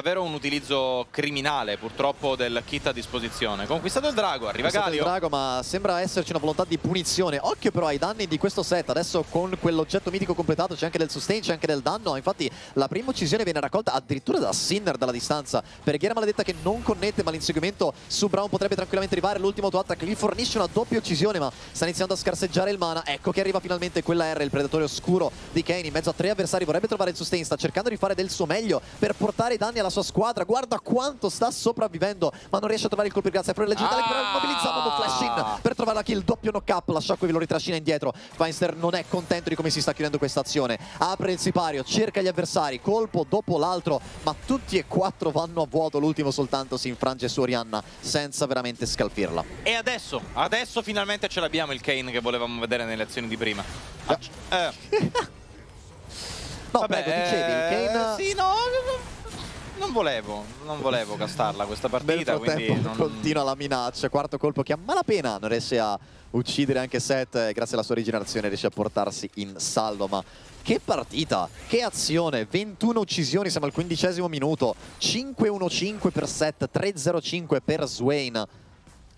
davvero un utilizzo criminale purtroppo del kit a disposizione. Conquistato il drago, arriva Galio. il drago ma sembra esserci una volontà di punizione. Occhio però ai danni di questo set, adesso con quell'oggetto mitico completato c'è anche del sustain, c'è anche del danno. Ah, infatti la prima uccisione viene raccolta addirittura da Sinner dalla distanza. Perghiera Maledetta che non connette ma l'inseguimento su Brown potrebbe tranquillamente arrivare. L'ultimo auto-attack gli fornisce una doppia uccisione ma sta iniziando a scarseggiare il mana. Ecco che arriva finalmente quella R, il predatore oscuro di Kane. In mezzo a tre avversari vorrebbe trovare il sustain, sta cercando di fare del suo meglio per portare i danni alla la sua squadra, guarda quanto sta sopravvivendo, ma non riesce a trovare il colpo di grazia. Però il digitale ah! però mobilizza un flash in per trovare la kill, doppio knock up, la Shockwave lo ritrascina indietro. Feinster non è contento di come si sta chiudendo questa azione, apre il sipario, cerca gli avversari, colpo dopo l'altro, ma tutti e quattro vanno a vuoto, l'ultimo soltanto si infrange su Orianna senza veramente scalfirla. E adesso, adesso finalmente ce l'abbiamo il Kane che volevamo vedere nelle azioni di prima. Ah, ah eh. no, Vabbè, prego, dicevi, eh, Kane... Sì, no... Non volevo, non volevo castarla questa partita. Nel non... continua la minaccia, quarto colpo che a malapena non riesce a uccidere anche Seth, eh, grazie alla sua rigenerazione riesce a portarsi in salvo, ma che partita, che azione, 21 uccisioni, siamo al quindicesimo minuto, 5-1-5 per Seth, 3-0-5 per Swain.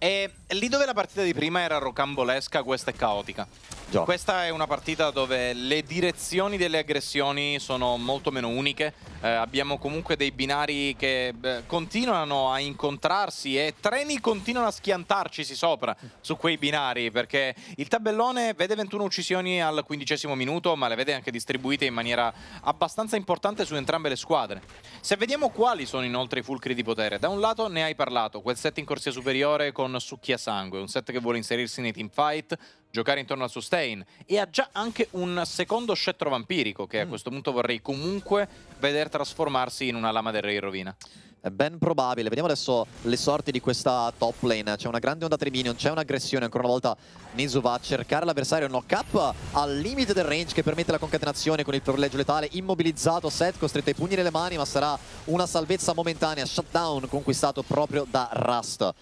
E lì dove la partita di prima era rocambolesca, questa è caotica. Gio. Questa è una partita dove le direzioni delle aggressioni sono molto meno uniche. Eh, abbiamo comunque dei binari che beh, continuano a incontrarsi e treni continuano a schiantarcisi sopra su quei binari perché il tabellone vede 21 uccisioni al quindicesimo minuto ma le vede anche distribuite in maniera abbastanza importante su entrambe le squadre. Se vediamo quali sono inoltre i fulcri di potere, da un lato ne hai parlato, quel set in corsia superiore con Anderson succhia sangue, un set che vuole inserirsi nei teamfight, giocare intorno al sustain e ha già anche un secondo scettro vampirico che a mm. questo punto vorrei comunque vedere trasformarsi in una lama del re in rovina. È ben probabile, vediamo adesso le sorti di questa top lane, c'è una grande onda 3 minion, c'è un'aggressione, ancora una volta Nezu va a cercare l'avversario, knock up al limite del range che permette la concatenazione con il privilegio letale, immobilizzato Set costretto ai pugni nelle mani ma sarà una salvezza momentanea, shutdown conquistato proprio da Rust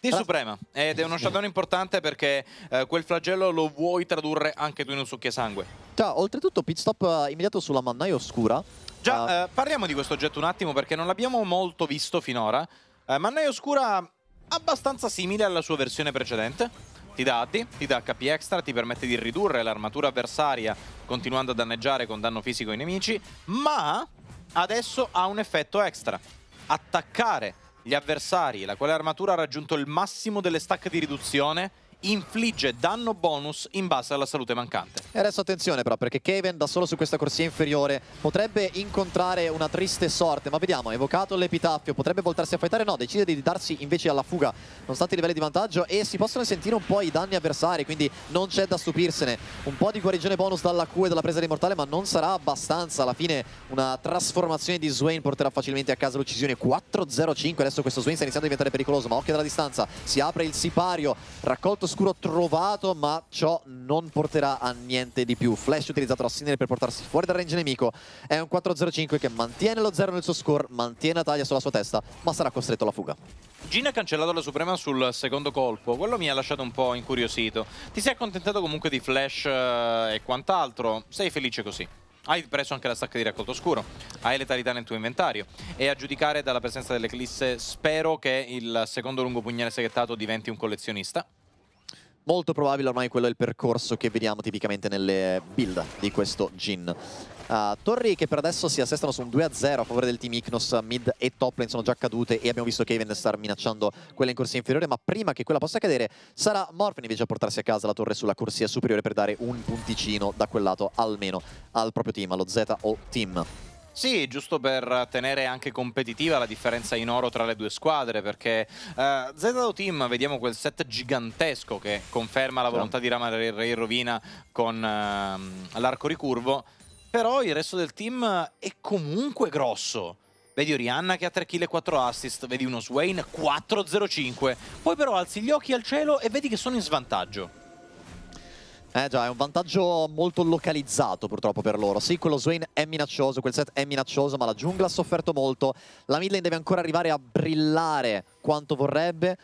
di ah. Suprema ed è uno shutdown importante perché eh, quel flagello lo vuoi tradurre anche tu in un succhia sangue. Cioè, oltretutto pit stop eh, immediato sulla mannaia oscura. Già, uh... eh, parliamo di questo oggetto un attimo perché non l'abbiamo molto visto finora. Eh, mannaia oscura abbastanza simile alla sua versione precedente. Ti dà AD, ti dà HP extra, ti permette di ridurre l'armatura avversaria continuando a danneggiare con danno fisico i nemici, ma adesso ha un effetto extra. Attaccare gli avversari, la quale armatura ha raggiunto il massimo delle stack di riduzione infligge danno bonus in base alla salute mancante. E adesso attenzione però perché Kaven da solo su questa corsia inferiore potrebbe incontrare una triste sorte, ma vediamo, evocato l'epitaffio, potrebbe voltarsi a fightare, no, decide di darsi invece alla fuga, nonostante i livelli di vantaggio e si possono sentire un po' i danni avversari, quindi non c'è da stupirsene. Un po' di guarigione bonus dalla Q e dalla presa di mortale, ma non sarà abbastanza, alla fine una trasformazione di Swain porterà facilmente a casa l'uccisione 4-0-5, adesso questo Swain sta iniziando a diventare pericoloso, ma occhio dalla distanza, si apre il sipario, raccolto oscuro trovato, ma ciò non porterà a niente di più. Flash utilizzato da Sinner per portarsi fuori dal range nemico. È un 4-0-5 che mantiene lo 0 nel suo score, mantiene la taglia sulla sua testa, ma sarà costretto alla fuga. Gina ha cancellato la Suprema sul secondo colpo, quello mi ha lasciato un po' incuriosito. Ti sei accontentato comunque di flash eh, e quant'altro, sei felice così. Hai preso anche la stacca di raccolto oscuro, hai letalità nel tuo inventario e a giudicare dalla presenza dell'Eclisse spero che il secondo lungo pugnale seghettato diventi un collezionista. Molto probabile ormai quello è il percorso che vediamo tipicamente nelle build di questo Jin. Uh, ah, torri che per adesso si assestano su un 2-0 a favore del team Ignos, mid e top lane sono già cadute e abbiamo visto Kaven star minacciando quella in corsia inferiore, ma prima che quella possa cadere sarà Morphin invece a portarsi a casa la torre sulla corsia superiore per dare un punticino da quel lato almeno al proprio team, allo Z o team. Sì, giusto per tenere anche competitiva la differenza in oro tra le due squadre, perché uh, eh, ZDO Team, vediamo quel set gigantesco che conferma la volontà di Rama Re in rovina con uh, l'arco ricurvo, però il resto del team è comunque grosso. Vedi Orianna che ha 3 kill e 4 assist, vedi uno Swain 4-0-5, poi però alzi gli occhi al cielo e vedi che sono in svantaggio. Eh già, è un vantaggio molto localizzato purtroppo per loro. Sì, quello Swain è minaccioso, quel set è minaccioso, ma la giungla ha sofferto molto. La midlane deve ancora arrivare a brillare quanto vorrebbe.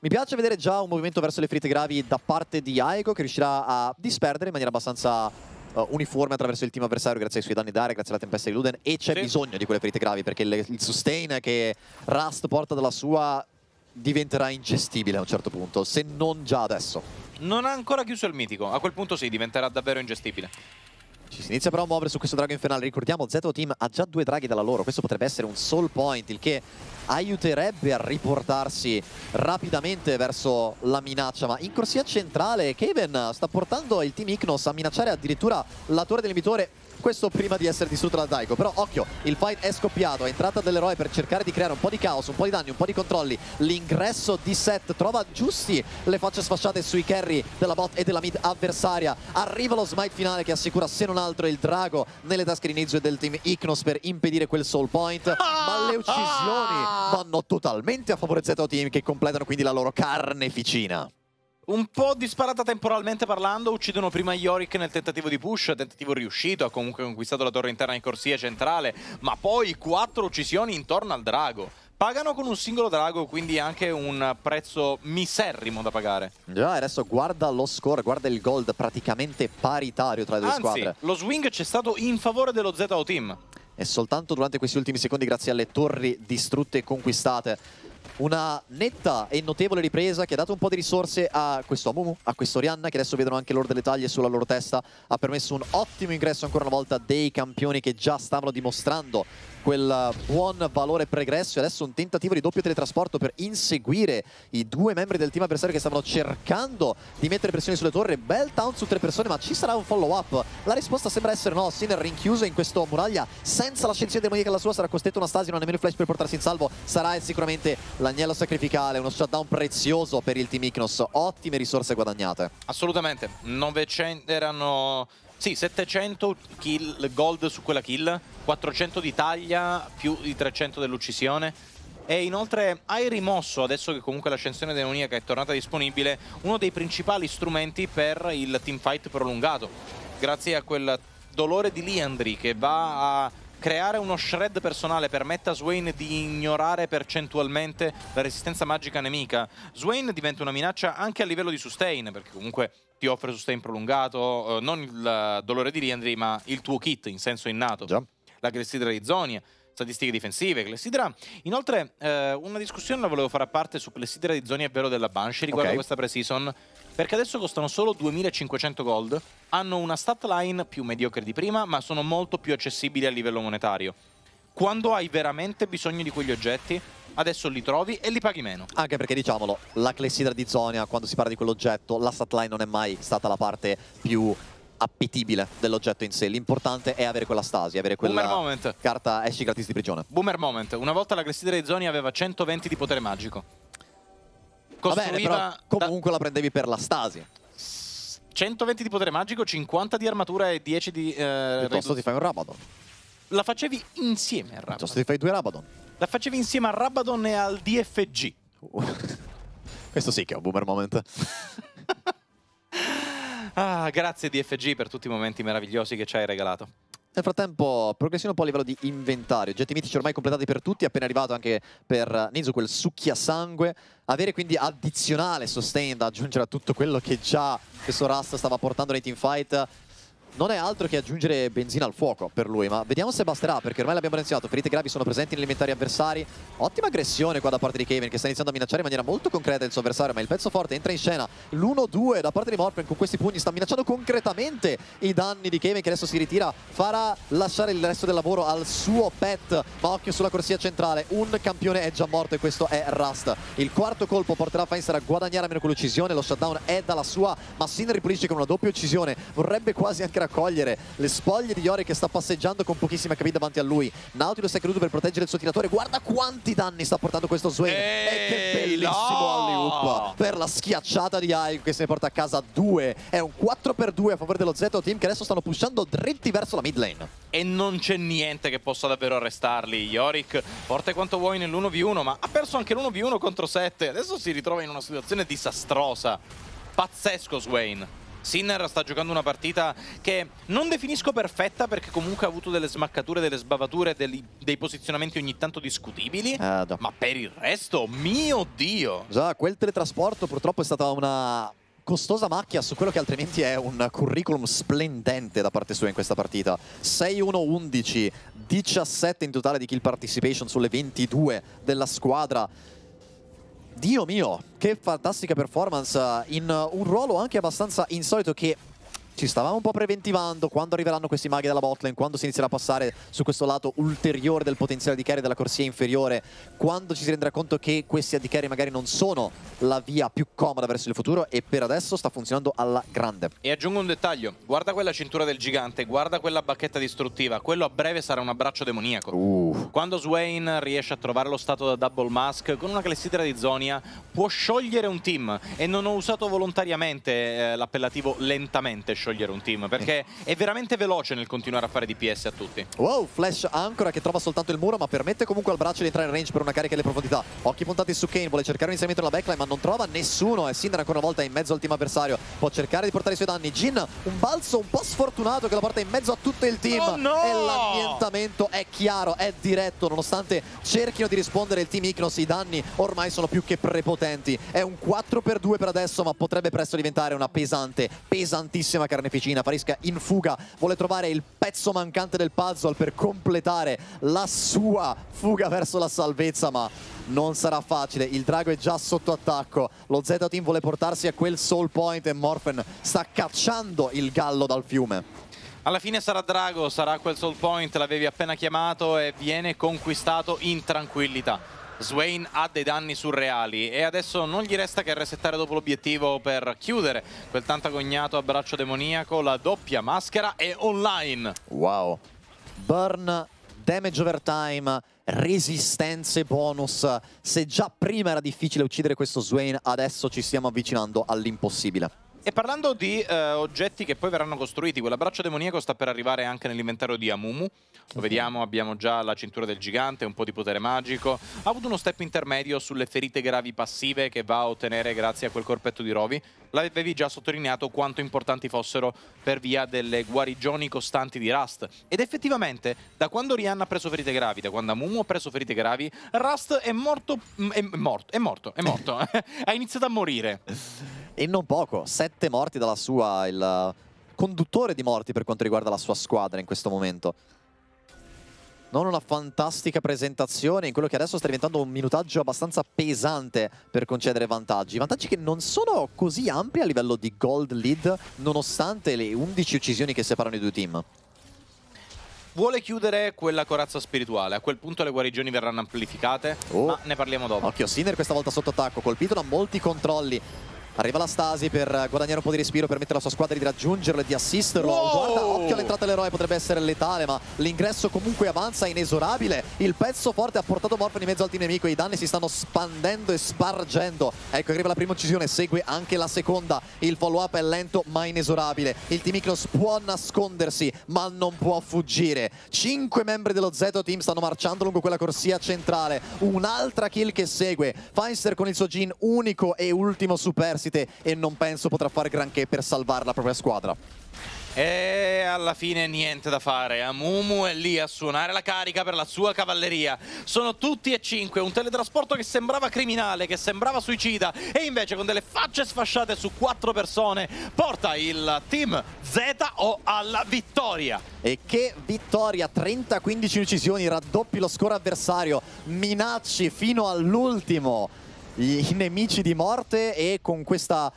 Mi piace vedere già un movimento verso le ferite gravi da parte di Aiko, che riuscirà a disperdere in maniera abbastanza Uh, uniforme attraverso il team avversario grazie ai suoi danni d'aria, grazie alla tempesta di Luden e c'è sì. bisogno di quelle ferite gravi perché il, il, sustain che Rust porta dalla sua diventerà ingestibile a un certo punto, se non già adesso non ha ancora chiuso il mitico. A quel punto sì, diventerà davvero ingestibile. Ci si inizia però a muovere su questo drago infernale. Ricordiamo, Zeto Team ha già due draghi dalla loro. Questo potrebbe essere un soul point, il che aiuterebbe a riportarsi rapidamente verso la minaccia. Ma in corsia centrale, Kaven sta portando il team Ignos a minacciare addirittura la torre dell'emitore questo prima di essere distrutto da Daiko. Però occhio, il fight è scoppiato, è entrata dell'eroe per cercare di creare un po' di caos, un po' di danni, un po' di controlli. L'ingresso di Set trova giusti le facce sfasciate sui carry della bot e della mid avversaria. Arriva lo smite finale che assicura se non altro il drago nelle tasche di inizio del team Ignos per impedire quel soul point. Ah! Ma le uccisioni vanno totalmente a favore ZO Team che completano quindi la loro carneficina un po' disparata temporalmente parlando, uccidono prima Yorick nel tentativo di push, tentativo riuscito, ha comunque conquistato la torre interna in corsia centrale, ma poi quattro uccisioni intorno al drago. Pagano con un singolo drago, quindi anche un prezzo miserrimo da pagare. Già, adesso guarda lo score, guarda il gold praticamente paritario tra le due Anzi, squadre. lo swing c'è stato in favore dello ZO Team e soltanto durante questi ultimi secondi grazie alle torri distrutte e conquistate una netta e notevole ripresa che ha dato un po' di risorse a questo Amumu, a questo Rihanna, che adesso vedono anche loro delle taglie sulla loro testa. Ha permesso un ottimo ingresso ancora una volta dei campioni che già stavano dimostrando quel buon valore pregresso e adesso un tentativo di doppio teletrasporto per inseguire i due membri del team avversario che stavano cercando di mettere pressione sulle torri bel taunt su tre persone ma ci sarà un follow up la risposta sembra essere no Sinner rinchiuso in questo muraglia senza l'ascensione demonica la sua sarà costretto una stasi non ha nemmeno il flash per portarsi in salvo sarà sicuramente l'agnello sacrificale uno shutdown prezioso per il team Ignos ottime risorse guadagnate assolutamente 900 erano sì, 700 kill, gold su quella kill, 400 di taglia, più di 300 dell'uccisione. E inoltre hai rimosso, adesso che comunque l'ascensione demoniaca è tornata disponibile, uno dei principali strumenti per il teamfight prolungato. Grazie a quel dolore di Liandry che va a creare uno shred personale permette a Swain di ignorare percentualmente la resistenza magica nemica. Swain diventa una minaccia anche a livello di sustain, perché comunque ti offre sustain prolungato, eh, non il dolore di Liandry, ma il tuo kit in senso innato. Già. La clessidra di Zonia, statistiche difensive, clessidra. Inoltre, eh, una discussione la volevo fare a parte su clessidra di Zonia e vero della Banshee riguardo okay. a questa pre-season, perché adesso costano solo 2500 gold, hanno una stat line più mediocre di prima, ma sono molto più accessibili a livello monetario. Quando hai veramente bisogno di quegli oggetti, adesso li trovi e li paghi meno. Anche perché diciamolo, la clessidra di Zonia, quando si parla di quell'oggetto, la stat line non è mai stata la parte più appetibile dell'oggetto in sé. L'importante è avere quella stasi, avere quella carta esci gratis di prigione. Boomer moment. Una volta la clessidra di Zonia aveva 120 di potere magico. Costruiva... Vabbè, però comunque la prendevi per la stasi. 120 di potere magico, 50 di armatura e 10 di... Eh, Piuttosto ti fai un Rabadon. La facevi insieme al Rabadon. Piuttosto ti fai due Rabadon. La facevi insieme a Rabadon e al DFG. Questo sì che è un boomer moment. ah, grazie DFG per tutti i momenti meravigliosi che ci hai regalato. Nel frattempo, progressiamo un po' a livello di inventario. Oggetti mitici ormai completati per tutti, appena arrivato anche per Nizu quel succhia sangue. Avere quindi addizionale sustain da aggiungere a tutto quello che già questo Rust stava portando nei teamfight non è altro che aggiungere benzina al fuoco per lui, ma vediamo se basterà, perché ormai l'abbiamo annunciato, ferite gravi sono presenti negli inventari avversari, ottima aggressione qua da parte di Kevin, che sta iniziando a minacciare in maniera molto concreta il suo avversario, ma il pezzo forte entra in scena, l'1-2 da parte di Morphin con questi pugni, sta minacciando concretamente i danni di Kevin, che adesso si ritira, farà lasciare il resto del lavoro al suo pet, ma occhio sulla corsia centrale, un campione è già morto e questo è Rust. Il quarto colpo porterà Feinster a guadagnare a meno con l'uccisione, lo shutdown è dalla sua, ma Sin ripulisce con una doppia uccisione, vorrebbe quasi anche a cogliere le spoglie di Yori che sta passeggiando con pochissima capita davanti a lui. Nautilus è creduto per proteggere il suo tiratore. Guarda quanti danni sta portando questo Swain. E che bellissimo no! per la schiacciata di Aigo che se ne porta a casa due. È un 4 per 2 a favore dello Zeto Team che adesso stanno pushando dritti verso la mid lane. E non c'è niente che possa davvero arrestarli. Yorick forte quanto vuoi nell'1v1 ma ha perso anche l'1v1 contro 7. Adesso si ritrova in una situazione disastrosa. Pazzesco Swain. Sinner sta giocando una partita che non definisco perfetta perché comunque ha avuto delle smaccature, delle sbavature, dei, dei posizionamenti ogni tanto discutibili. Ah, Ma per il resto, mio Dio! Già, quel teletrasporto purtroppo è stata una costosa macchia su quello che altrimenti è un curriculum splendente da parte sua in questa partita. 6-1-11, 17 in totale di kill participation sulle 22 della squadra. Dio mio, che fantastica performance eh, in un ruolo anche abbastanza insolito che ci stavamo un po' preventivando quando arriveranno questi maghi dalla botlane, quando si inizierà a passare su questo lato ulteriore del potenziale di carry della corsia inferiore, quando ci si renderà conto che questi AD carry magari non sono la via più comoda verso il futuro e per adesso sta funzionando alla grande. E aggiungo un dettaglio, guarda quella cintura del gigante, guarda quella bacchetta distruttiva, quello a breve sarà un abbraccio demoniaco. Uh. Quando Swain riesce a trovare lo stato da double mask con una clessidra di Zonia può sciogliere un team e non ho usato volontariamente eh, l'appellativo lentamente sciogliere sciogliere un team, perché è veramente veloce nel continuare a fare DPS a tutti. Wow, flash ancora che trova soltanto il muro, ma permette comunque al braccio di entrare in range per una carica delle profondità. Occhi puntati su Kane, vuole cercare un inserimento nella backline, ma non trova nessuno. E eh. Sindra ancora una volta in mezzo al team avversario, può cercare di portare i suoi danni. Jin, un balzo un po' sfortunato che lo porta in mezzo a tutto il team. Oh no! E l'ambientamento è chiaro, è diretto, nonostante cerchino di rispondere il team Ignos, i danni ormai sono più che prepotenti. È un 4x2 per adesso, ma potrebbe presto diventare una pesante, pesantissima carica carneficina. Farisca in fuga, vuole trovare il pezzo mancante del puzzle per completare la sua fuga verso la salvezza, ma non sarà facile. Il drago è già sotto attacco. Lo Z-Team vuole portarsi a quel soul point e Morphen sta cacciando il gallo dal fiume. Alla fine sarà Drago, sarà quel soul point, l'avevi appena chiamato e viene conquistato in tranquillità. Swain ha dei danni surreali e adesso non gli resta che resettare dopo l'obiettivo per chiudere quel tanto agognato abbraccio demoniaco, la doppia maschera è online. Wow. Burn, damage overtime, resistenze bonus. Se già prima era difficile uccidere questo Swain, adesso ci stiamo avvicinando all'impossibile. E parlando di eh, oggetti che poi verranno costruiti, quell'abbraccio demoniaco sta per arrivare anche nell'inventario di Amumu. Lo vediamo, abbiamo già la cintura del gigante, un po' di potere magico. Ha avuto uno step intermedio sulle ferite gravi passive che va a ottenere grazie a quel corpetto di Rovi. L'avevi già sottolineato quanto importanti fossero per via delle guarigioni costanti di Rust. Ed effettivamente, da quando Rihanna ha preso ferite gravi, da quando Amumu ha preso ferite gravi, Rust è morto... Mm, è morto, è morto, è morto. ha iniziato a morire e non poco, sette morti dalla sua, il eh, conduttore di morti per quanto riguarda la sua squadra in questo momento. Non una fantastica presentazione in quello che adesso sta diventando un minutaggio abbastanza pesante per concedere vantaggi. Vantaggi che non sono così ampi a livello di gold lead, nonostante le 11 uccisioni che separano i due team vuole chiudere quella corazza spirituale. A quel punto le guarigioni verranno amplificate, oh. ma ne parliamo dopo. Occhio, Sinner questa volta sotto attacco, colpito da molti controlli. Arriva la Stasi per guadagnare un po' di respiro, permettere alla sua squadra di raggiungerlo e di assisterlo. Wow! Guarda, occhio all'entrata dell'eroe, potrebbe essere letale, ma l'ingresso comunque avanza, inesorabile. Il pezzo forte ha portato Morphin in mezzo al team nemico, i danni si stanno spandendo e spargendo. Ecco, arriva la prima uccisione, segue anche la seconda. Il follow-up è lento ma inesorabile. Il team Iclos può nascondersi, ma non può fuggire. Cinque membri dello Zeto team stanno marciando lungo quella corsia centrale. Un'altra kill che segue. Feinster con il suo Jin unico e ultimo superstite University e non penso potrà fare granché per salvare la propria squadra. E alla fine niente da fare, Amumu è lì a suonare la carica per la sua cavalleria. Sono tutti e cinque, un teletrasporto che sembrava criminale, che sembrava suicida e invece con delle facce sfasciate su quattro persone porta il team ZO alla vittoria. E che vittoria, 30-15 uccisioni, raddoppi lo score avversario, minacci fino all'ultimo i nemici di morte e con questa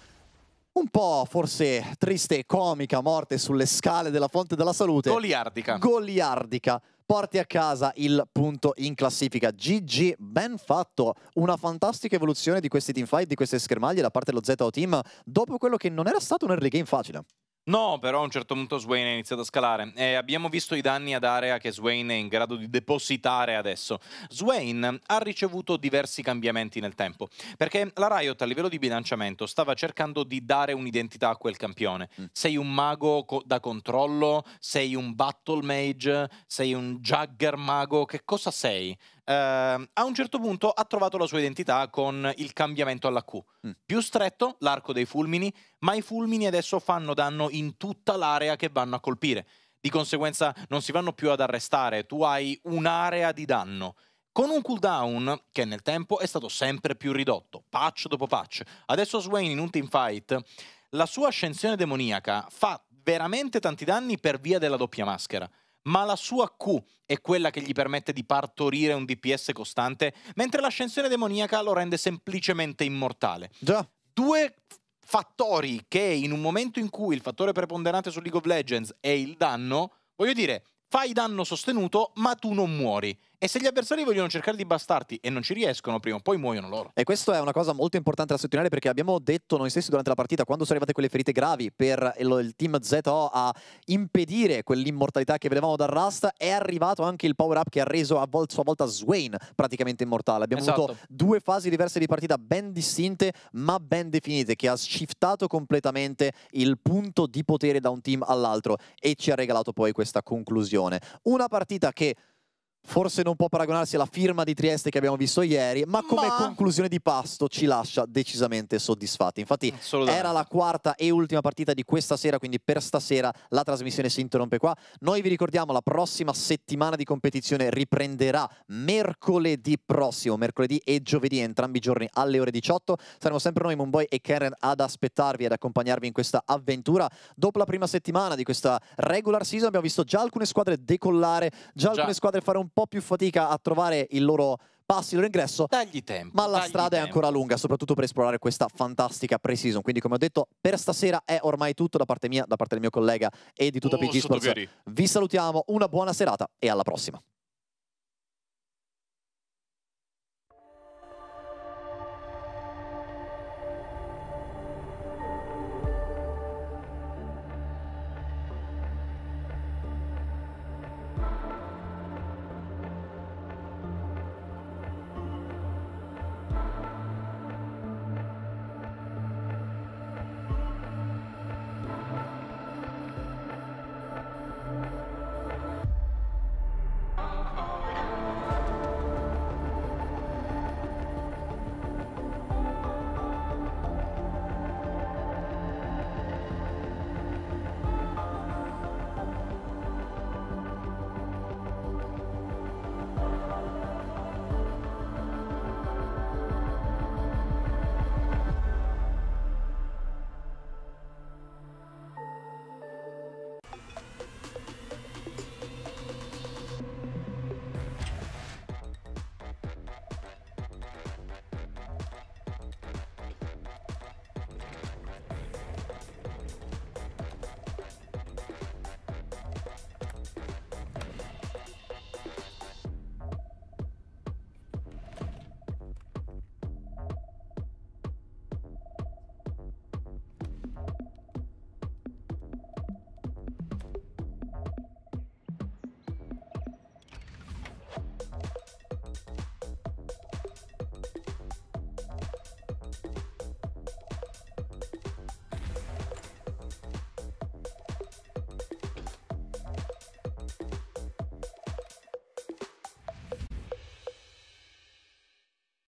un po' forse triste e comica morte sulle scale della fonte della salute. Goliardica. Goliardica. Porti a casa il punto in classifica. GG, ben fatto. Una fantastica evoluzione di questi teamfight, di queste schermaglie da parte dello ZO Team, dopo quello che non era stato un early game facile. No, però a un certo punto Swain ha iniziato a scalare e abbiamo visto i danni ad area che Swain è in grado di depositare adesso. Swain ha ricevuto diversi cambiamenti nel tempo, perché la Riot a livello di bilanciamento stava cercando di dare un'identità a quel campione. Mm. Sei un mago co da controllo, sei un battle mage, sei un jugger mago, che cosa sei? eh, a un certo punto ha trovato la sua identità con il cambiamento alla Q. Mm. Più stretto l'arco dei fulmini, ma i fulmini adesso fanno danno in tutta l'area che vanno a colpire. Di conseguenza non si vanno più ad arrestare, tu hai un'area di danno con un cooldown che nel tempo è stato sempre più ridotto, patch dopo patch. Adesso Swain in un teamfight, la sua ascensione demoniaca fa veramente tanti danni per via della doppia maschera ma la sua Q è quella che gli permette di partorire un DPS costante, mentre l'ascensione demoniaca lo rende semplicemente immortale. Già. Due fattori che in un momento in cui il fattore preponderante su League of Legends è il danno, voglio dire, fai danno sostenuto, ma tu non muori. E se gli avversari vogliono cercare di bastarti e non ci riescono, prima o poi muoiono loro. E questa è una cosa molto importante da sottolineare perché abbiamo detto noi stessi durante la partita, quando sono arrivate quelle ferite gravi per il team ZO a impedire quell'immortalità che vedevamo dal Rust, è arrivato anche il power-up che ha reso a vol sua volta Swain praticamente immortale. Abbiamo esatto. avuto due fasi diverse di partita ben distinte ma ben definite, che ha shiftato completamente il punto di potere da un team all'altro e ci ha regalato poi questa conclusione. Una partita che Forse non può paragonarsi alla firma di Trieste che abbiamo visto ieri, ma come ma... conclusione di pasto ci lascia decisamente soddisfatti. Infatti era la quarta e ultima partita di questa sera, quindi per stasera la trasmissione si interrompe qua. Noi vi ricordiamo la prossima settimana di competizione riprenderà mercoledì prossimo, mercoledì e giovedì, entrambi i giorni alle ore 18. Saremo sempre noi, Mumboy e Karen, ad aspettarvi e ad accompagnarvi in questa avventura. Dopo la prima settimana di questa regular season abbiamo visto già alcune squadre decollare, già, già. alcune squadre fare un po' più fatica a trovare il loro passi, il loro ingresso. Dagli tempo. Ma la strada tempo. è ancora lunga, soprattutto per esplorare questa fantastica pre-season. Quindi, come ho detto, per stasera è ormai tutto da parte mia, da parte del mio collega e di tutta oh, PG Sports. Vi salutiamo, una buona serata e alla prossima.